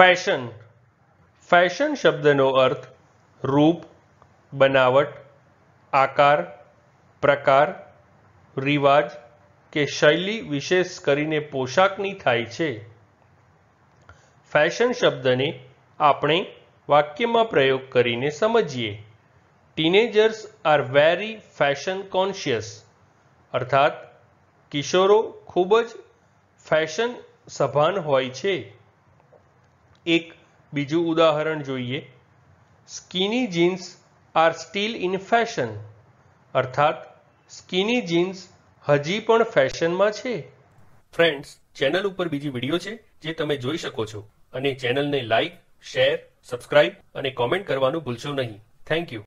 fashion fashion શબ્દનો અર્થ રૂપ બનાવટ આકાર પ્રકાર રિવાજ કે શૈલી વિશેષ કરીને પોશાકની થાય છે ફેશન શબ્દને આપણે વાક્યમાં પ્રયોગ કરીને સમજીએ teenagers are very fashion conscious અર્થાત કિશોરો ખૂબ જ ફેશન સભાન હોય છે એક બીજું ઉદાહરણ જોઈએ skinny jeans are still in fashion અર્થાત સ્કીની જીન્સ હજી પણ ફેશનમાં છે ફ્રેન્ડ્સ ચેનલ ઉપર બીજી વિડીયો છે જે તમે જોઈ શકો છો અને ચેનલને લાઇક શેર સબસ્ક્રાઇબ અને કોમેન્ટ કરવાનું ભૂલશો નહીં થેન્ક યુ